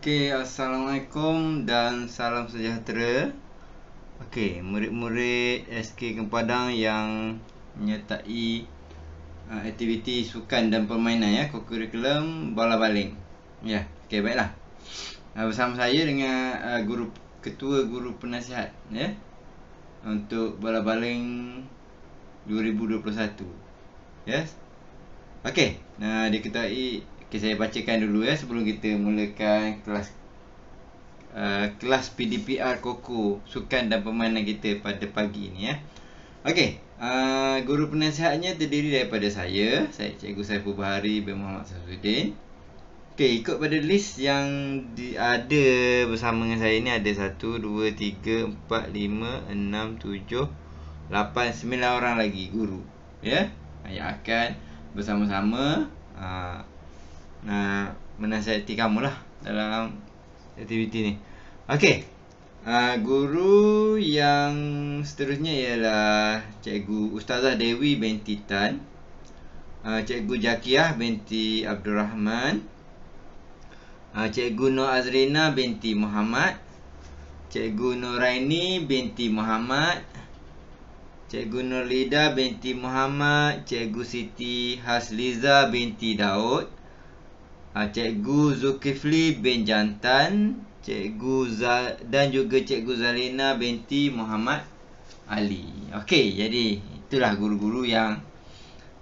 Okey, Assalamualaikum dan salam sejahtera Okey, murid-murid SK Kempadang yang menyertai uh, aktiviti sukan dan permainan ya Kokurikulum Bola Baling Ya, yeah, okey baiklah uh, Bersama saya dengan uh, guru ketua guru penasihat ya yeah, Untuk Bola Baling 2021 Yes Okey, nah, uh, diketahui Okey saya bacakan dulu ya sebelum kita mulakan kelas uh, kelas PDPR Koko sukan dan pemainan kita pada pagi ini ya. Okey, uh, guru penasihatnya terdiri daripada saya, saya Cikgu Saiful Bahari bin Muhammad Safuddin. Okey, ikut pada list yang di, ada bersama dengan saya ini ada 1 2 3 4 5 6 7 8 9 orang lagi guru ya. Yang akan bersama-sama uh, menasihati kamu lah dalam aktiviti ni. Okey. Uh, guru yang seterusnya ialah Cikgu Ustazah Dewi binti Tan uh, Cikgu Jakiah binti Abdul Rahman uh, ah, Cikgu Nur Azrina binti Muhammad Cikgu Raini binti Muhammad Cikgu Lida binti Muhammad Cikgu Siti Hasliza binti Daud Ha, Cikgu Zulkifli bin Jantan Cikgu Zal dan juga Cikgu Zalina binti Muhammad Ali Okey, jadi itulah guru-guru yang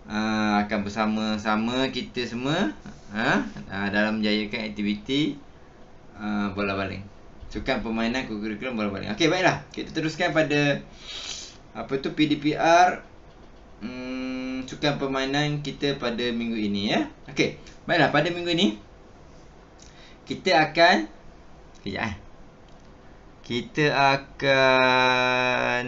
uh, akan bersama-sama kita semua uh, Dalam menjayakan aktiviti uh, bola baling Sukan permainan kurikulum bola baling Okey, baiklah Kita teruskan pada Apa tu PDPR hmm, sukan permainan kita pada minggu ini ya. Okey. Baiklah pada minggu ini kita akan kejap eh. Kita akan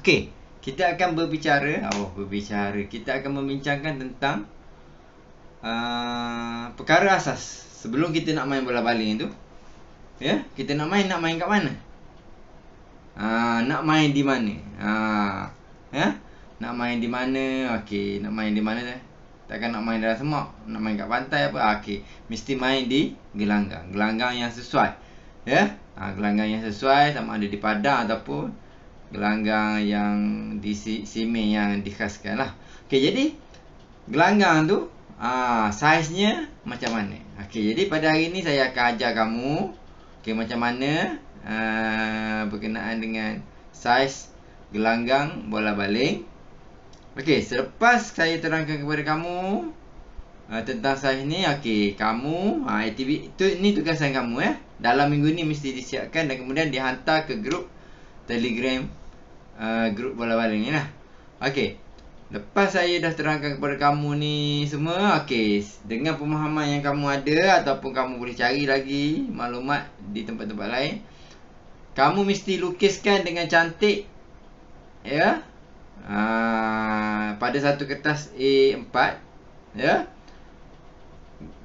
Okey, kita akan berbicara, oh berbicara. Kita akan membincangkan tentang uh, perkara asas sebelum kita nak main bola baling itu. Ya, yeah? kita nak main nak main kat mana? Uh, nak main di mana? Uh, ya? Yeah? Nak main di mana? Okey, nak main di mana dah? Takkan nak main dalam semak, nak main kat pantai apa? Uh, Okey, mesti main di gelanggang. Gelanggang yang sesuai. Ya? Yeah? Uh, gelanggang yang sesuai sama ada di padang ataupun gelanggang yang di sime yang dikhaskan lah. Okey, jadi gelanggang tu uh, saiznya macam mana? Okey, jadi pada hari ni saya akan ajar kamu Okey, macam mana uh, berkenaan dengan saiz gelanggang bola baling. Okey, selepas saya terangkan kepada kamu uh, tentang saiz ni, okey, kamu ha uh, ATB tu ni tugasan kamu ya. Eh. Dalam minggu ni mesti disiapkan dan kemudian dihantar ke grup Telegram uh, grup bola baling ni lah. Okey. Lepas saya dah terangkan kepada kamu ni semua, okey, dengan pemahaman yang kamu ada ataupun kamu boleh cari lagi maklumat di tempat-tempat lain kamu mesti lukiskan dengan cantik ya uh, pada satu kertas A4 ya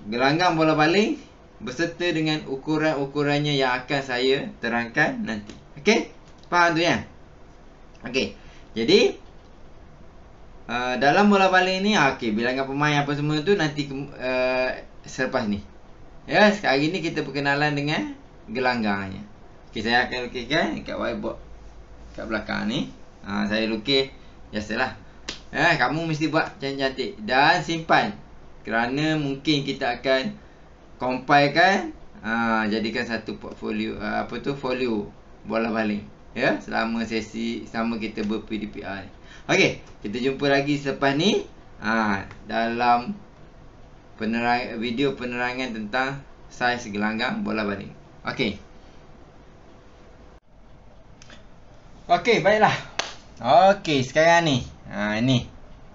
gelanggang bola baling berserta dengan ukuran-ukurannya yang akan saya terangkan nanti okey faham tu ya okey jadi uh, dalam bola baling ni ha, okey bilangan pemain apa semua tu nanti uh, selepas ni ya sekarang ni kita perkenalan dengan gelanggangnya Okey saya akan lukiskan dekat whiteboard dekat belakang ni. Ha, saya lukis biasalah. Eh kamu mesti buat cantik-cantik dan simpan kerana mungkin kita akan compile kan ha, jadikan satu portfolio ha, apa tu folio bola baling ya selama sesi selama kita berPDPR. Okey, kita jumpa lagi selepas ni ha, dalam penerang, video penerangan tentang saiz gelanggang bola baling. Okey. Okey, baiklah. Okey, sekarang ni. Ha, ini.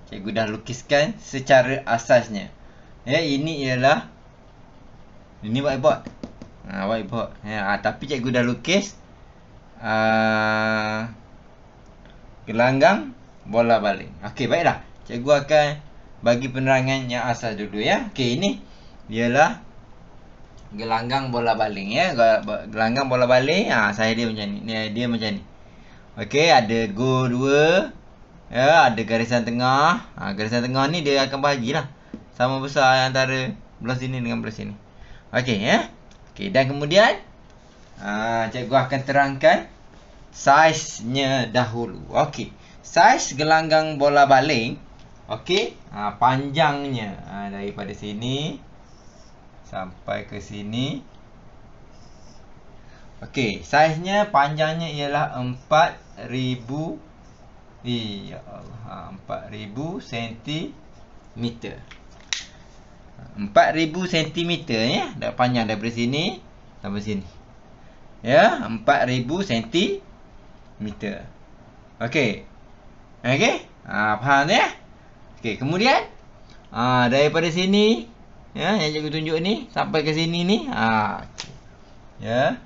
Cikgu dah lukiskan secara asasnya. Ya, ini ialah. Ini whiteboard. Ha, whiteboard. Ya, ha, tapi cikgu dah lukis. Ha, gelanggang bola baling. Okey, baiklah. Cikgu akan bagi penerangan yang asas dulu ya. Okey, ini ialah gelanggang bola baling ya. Gelanggang bola baling. Ha, saya dia macam ni. Dia, dia macam ni. Okey, ada go 2. Ya, ada garisan tengah. Ha, garisan tengah ni dia akan bahagilah. Sama besar antara belah sini dengan belah sini. Okey, ya. Okey, dan kemudian ha, cikgu akan terangkan saiznya dahulu. Okey. Saiz gelanggang bola baling Okey, ha, panjangnya ha, daripada sini sampai ke sini. Okey, saiznya panjangnya ialah ribu Ya Allah ha, Empat ribu sentimeter Empat ribu sentimeter ya Dah panjang dari sini Sampai sini Ya Empat ribu sentimeter Okey Okey ha, Faham ya Okey kemudian ha, Daripada sini Ya yang cikgu tunjuk ni Sampai ke sini ni ha, Ya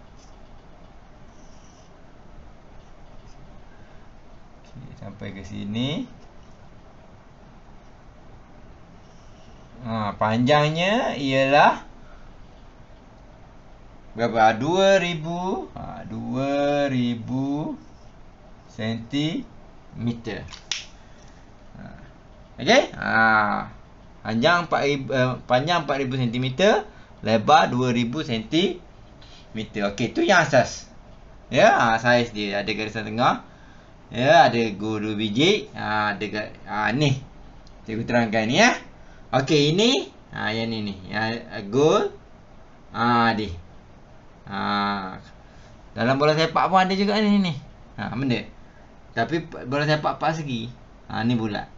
okay, Sampai ke sini ha, Panjangnya ialah Berapa? 2000 ah, ha, 2000 Centimeter ha, okey, ha, panjang, 4000, eh, panjang 4000 centimeter Lebar 2000 centimeter okey, tu yang asas Ya, yeah, ha, size dia ada garisan tengah ya ada guru biji ha dekat ha ni cikgu terangkan ni ya okey ini ha yang ni ni ya gol ha di ha dalam bola sepak pun ada juga ni ni ha benda tapi bola sepak empat segi ha ni bulat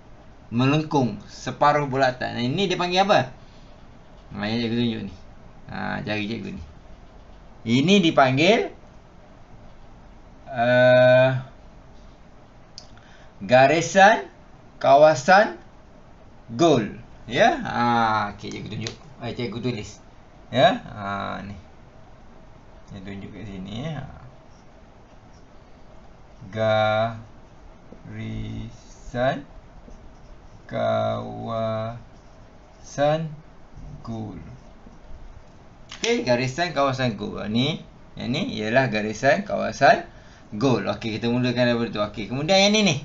melengkung separuh bulatan nah, ini dipanggil apa main ha, cikgu tunjuk ni ha jari cikgu ni ini dipanggil eh uh, garisan kawasan gol ya ha okey cikgu tunjuk eh cikgu tulis ya ha ni saya tunjuk kat sini ya garisan kawasan gol okey garisan kawasan gol ha, ni yang ni ialah garisan kawasan gol okey kita mulakan daripada tu okey kemudian yang ni ni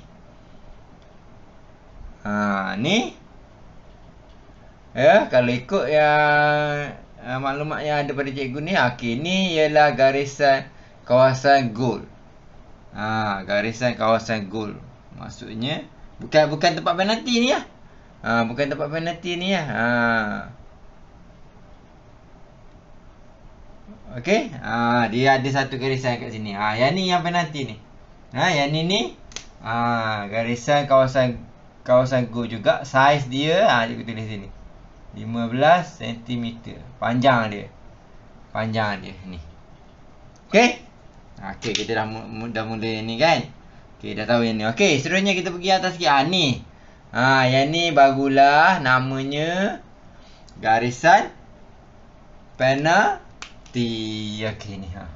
Ha ni ya kalau ikut yang uh, maklumat yang ada pada cikgu ni ah, okey ni ialah garisan kawasan gol. Ha garisan kawasan gol. Maksudnya bukan bukan tempat penalti ni lah. Ha bukan tempat penalti ni lah. Ha Okey, ha, dia ada satu garisan kat sini. Ha, yang ni yang penalti ni. Ha, yang ni ni ha, garisan kawasan kawasan go juga saiz dia ha cikgu tulis sini 15 cm panjang dia panjang dia ni okey ha ah, okay, kita dah dah mula yang ni kan okey dah tahu yang ni okey seterusnya kita pergi atas sikit ha ni ha yang ni bagulah namanya garisan penalti okey ni ha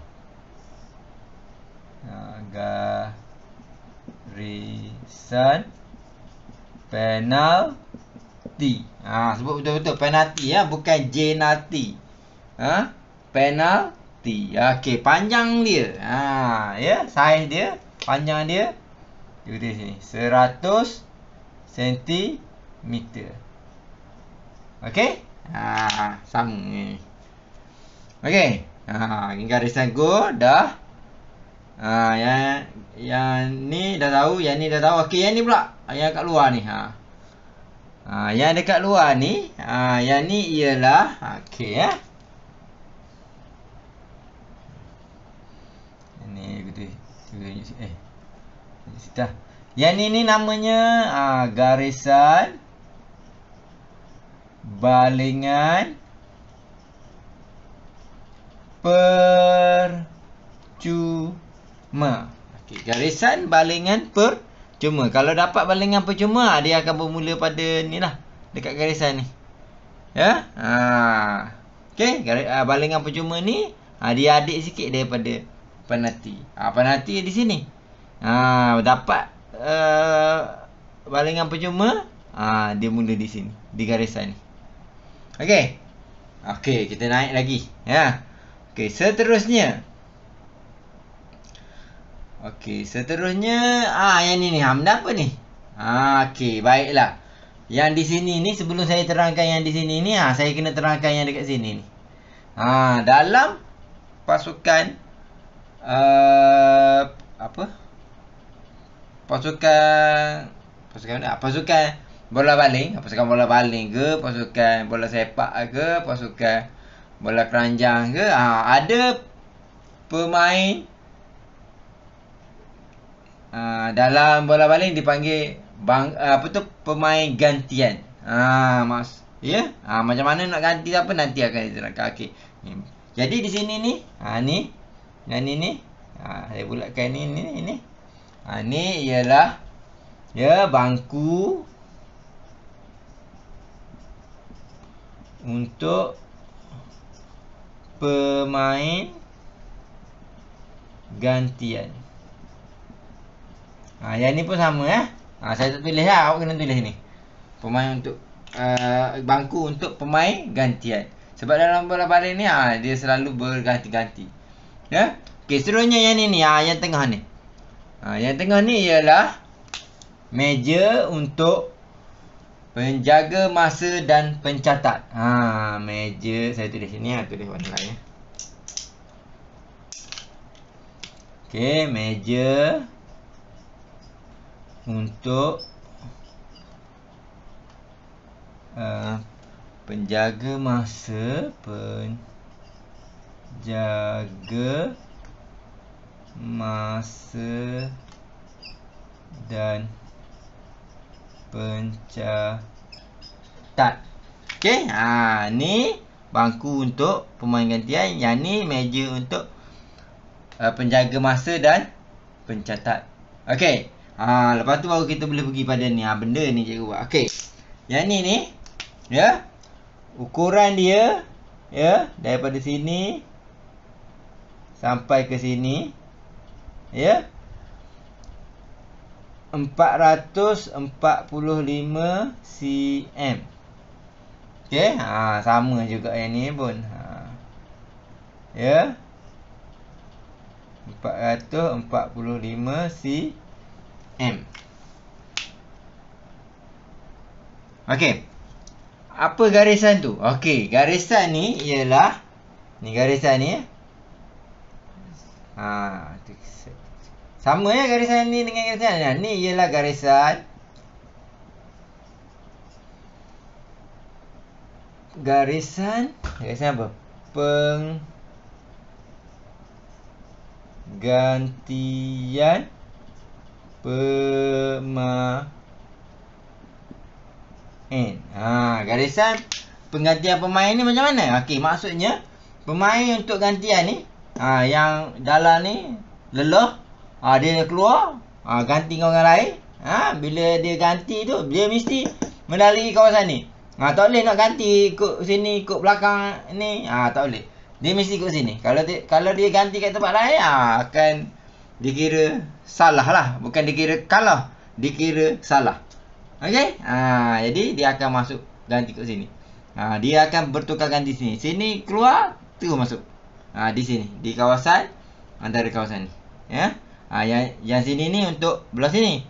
garisan penalty. Ha, sebut betul-betul penalti ya, bukan jenalty. Ha? Penalty. Okey, panjang dia. Ha, ya, saiz dia, panjang dia. Dia sini 100 cm. Okey? Ha, sama ni. Okey. Ha, garisan gol dah Ah, ya, yang ni dah tahu, yang ni dah tahu. Okey, yang ni pula. Ayah kat luar ni ha. Ha, yang dekat luar ni ha, yang ni ialah okey ya. Ini betul. Eh. Kita. Eh. Yang ni ni namanya ha, garisan balingan percuma. Okey, garisan balingan per Cuma kalau dapat balingan percuma dia akan bermula pada ni lah dekat garisan ni. Ya? Ha. Okey, ah, balingan percuma ni ha, dia adik sikit daripada penati. Ha, penati di sini. Ha, dapat uh, balingan percuma ha, dia mula di sini, di garisan ni. Okay, okay, kita naik lagi. Ya. Okay, seterusnya. Okey, seterusnya ah yang ni ni Hamdan apa ni? Ah okey, baiklah. Yang di sini ni sebelum saya terangkan yang di sini ni, ah saya kena terangkan yang dekat sini ni. Ah dalam pasukan uh, apa? Pasukan pasukan mana? Pasukan bola baling, pasukan bola baling ke, pasukan bola sepak ke, pasukan bola keranjang ke, ah ada pemain uh, dalam bola baling dipanggil bang uh, apa tu pemain gantian. Ha mas ya. Yeah? Uh, macam mana nak ganti apa nanti akan diterangkan okey. Hmm. Jadi di sini ni ha uh, ni dan ini ha uh, saya bulatkan ini ini ini. ni, uh, ni ialah ya yeah, bangku untuk pemain gantian. Ha, yang ni pun sama eh. Ha, saya tak tulis lah. Awak kena tulis ni. Pemain untuk... Uh, bangku untuk pemain gantian. Sebab dalam bola baling ni, ha, dia selalu berganti-ganti. Ya? Okey, seterusnya yang ni ni. Ha, yang tengah ni. Ha, yang tengah ni ialah... Meja untuk... Penjaga masa dan pencatat. Ha, meja saya tulis sini. Ha, tulis warna lain. Eh. Okey, meja untuk uh, penjaga masa penjaga masa dan pencatat okey ha ni bangku untuk pemain gantian yang ni meja untuk uh, penjaga masa dan pencatat okey Ha, lepas tu baru kita boleh pergi pada ni. Ha, benda ni cikgu buat. Okey. Yang ni ni. Ya. Ukuran dia. Ya. Daripada sini. Sampai ke sini. Ya. 445 cm. Okey. Ha, sama juga yang ni pun. Ha. Ya. 445 cm. M. Okey. Apa garisan tu? Okey, garisan ni ialah ni garisan ni. Ha, sama ya garisan ni dengan garisan ni. Ni ialah garisan garisan garisan apa? Penggantian gantian pemain. Ha, garisan penggantian pemain ni macam mana? Okey, maksudnya pemain untuk gantian ni, ha, yang dalam ni leluh, ha, dia keluar, ha, ganti dengan orang lain. Ha, bila dia ganti tu, dia mesti melalui kawasan ni. Ha, tak boleh nak ganti ikut sini, ikut belakang ni. Ha, tak boleh. Dia mesti ikut sini. Kalau dia, kalau dia ganti kat tempat lain, ha, akan dikira salah lah. Bukan dikira kalah. Dikira salah. Okey? Ha, jadi dia akan masuk ganti ke sini. Ha, dia akan bertukar ganti sini. Sini keluar, tu masuk. Ha, di sini. Di kawasan antara kawasan ni. Ya? Ha, yang, yang sini ni untuk belah sini.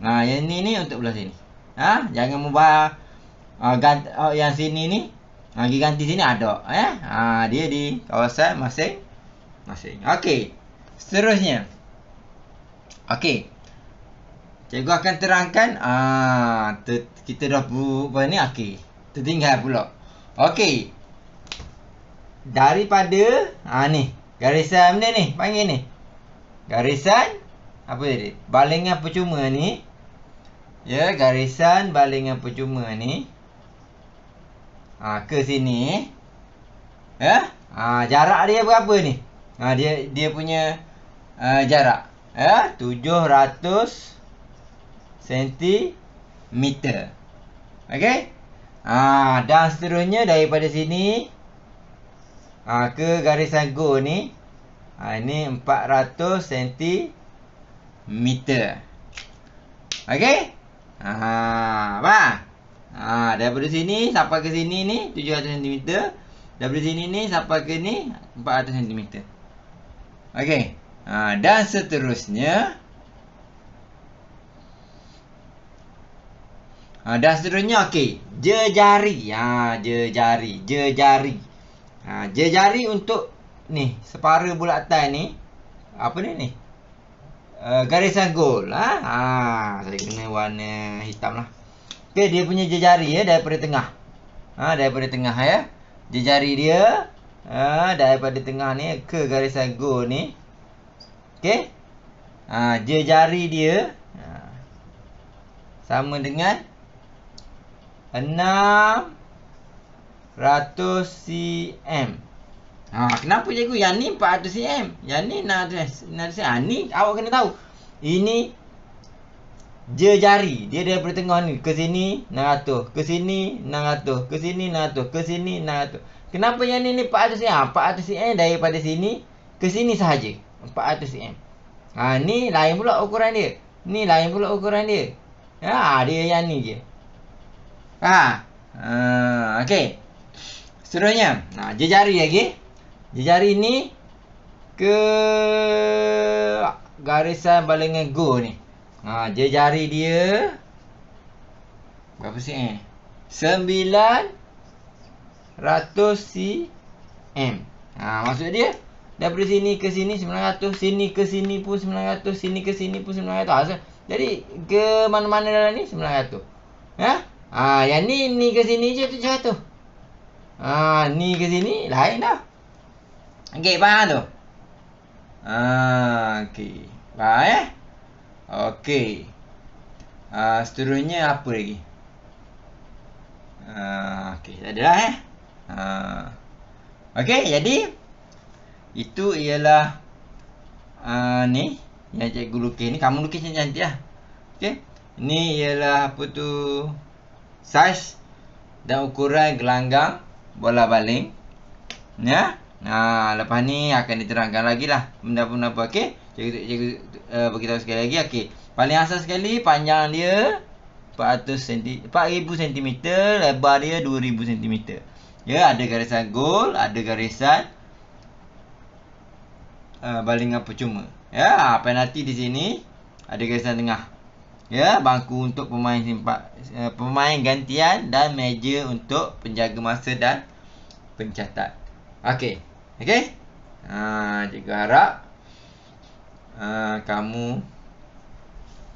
Ha, yang ni ni untuk belah sini. Ha, jangan mubah ha, ganti, oh, ha, yang sini ni. Ha, pergi ganti sini ada. Ya? Ha, dia di kawasan masing-masing. Okey. Seterusnya. Seterusnya. Okey. Cikgu akan terangkan ah ter, kita dah bu apa ni okey. Tertinggal pula. Okey. Daripada ah ni, garisan benda ni, panggil ni. Garisan apa dia? Balingan percuma ni. Ya, garisan balingan percuma ni. Ah ke sini. Ya? Ah jarak dia berapa ni? Ah dia dia punya uh, jarak ya, 700 cm. Okey? Ha, dan seterusnya daripada sini ha, ke garisan go ni ha, ini 400 cm. Okey? Ha, apa? Ha, daripada sini sampai ke sini ni 700 cm. Daripada sini ni sampai ke ni 400 cm. Okey. Ha, dan seterusnya ha, dan seterusnya okey jejari ha jejari jejari ha jejari untuk ni separa bulatan ni apa ni ni uh, garisan gol ha? ha saya kena warna hitam lah okey dia punya jejari ya daripada tengah ha daripada tengah ya jejari dia ha daripada tengah ni ke garisan gol ni Okey. Ha, je jari dia ha, sama dengan 600 cm. Ha, kenapa cikgu? Yang ni 400 cm. Yang ni 600 cm. Ha, ni awak kena tahu. Ini je jari. Dia daripada tengah ni. Ke sini 600. Ke sini 600. Ke sini 600. Ke sini 600. Kenapa yang ni ni 400 cm? Ha, 400 cm daripada sini ke sini sahaja. 400 m. Ha ni lain pula ukuran dia. Ni lain pula ukuran dia. Ha dia yang ni je. Ha. Ha okey. Seterusnya, ha jejari lagi. Jejari ni ke garisan balingan go ni. Ha jejari dia berapa cm? 900 cm. Ha maksud dia Daripada sini ke sini 900 Sini ke sini pun 900 Sini ke sini pun 900 ah, so, Jadi ke mana-mana dalam ni 900 ya? Ha? ha, Yang ni ni ke sini je 700 ha, Ni ke sini lain dah Okey faham tu ha, Okey Faham ya eh? Okey ha, Seterusnya apa lagi ha, okay tak ada lah eh ha. Okey Jadi itu ialah uh, ni yang cikgu lukis ni kamu lukis cantik-cantik lah. Okey. Ni ialah apa tu saiz dan ukuran gelanggang bola baling. Ya. Yeah. Nah, lepas ni akan diterangkan lagi lah benda pun apa okey. Cikgu cikgu uh, eh, beritahu sekali lagi okey. Paling asas sekali panjang dia 400 cm, 4000 cm, lebar dia 2000 cm. Ya, ada garisan gol, ada garisan Ah, baling apa cuma. Ya Penalti di sini Ada garisan tengah Ya Bangku untuk pemain simpan, uh, eh, Pemain gantian Dan meja untuk Penjaga masa dan Pencatat Okey Okey Haa uh, harap uh, Kamu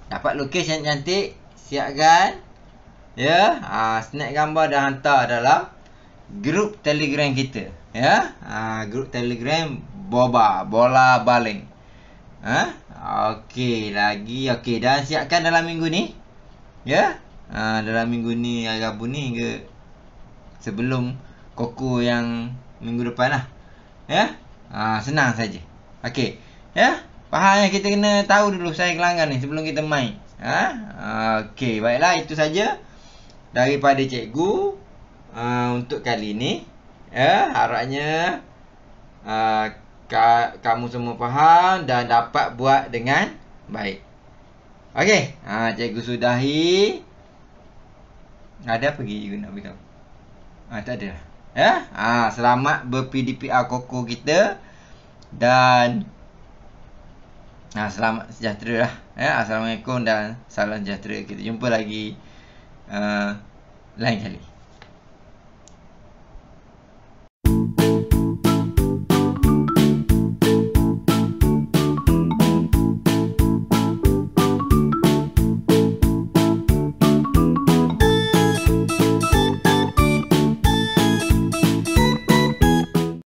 Dapat lukis yang cantik Siapkan Ya Haa ah, Snap gambar dan hantar dalam Grup telegram kita Ya Haa Grup telegram boba bola baling. Ha? Okey lagi okey dan siapkan dalam minggu ni. Ya? Yeah? Ha, dalam minggu ni hari Rabu ni ke sebelum koko yang minggu depan lah, Ya? Yeah? Ha, senang saja. Okey. Ya? Yeah? Faham kita kena tahu dulu saya kelangan ni sebelum kita main. Ha? Okey, baiklah itu saja daripada cikgu uh, untuk kali ni. Ya, yeah, harapnya uh, ka, kamu semua faham dan dapat buat dengan baik. Okey, ha, cikgu sudahi. Ada pergi cikgu nak beritahu? Ha, tak ada. Lah. Ya? Ha, selamat ber koko kita. Dan ha, selamat sejahtera lah. Ya? Assalamualaikum dan salam sejahtera. Kita jumpa lagi uh, lain kali.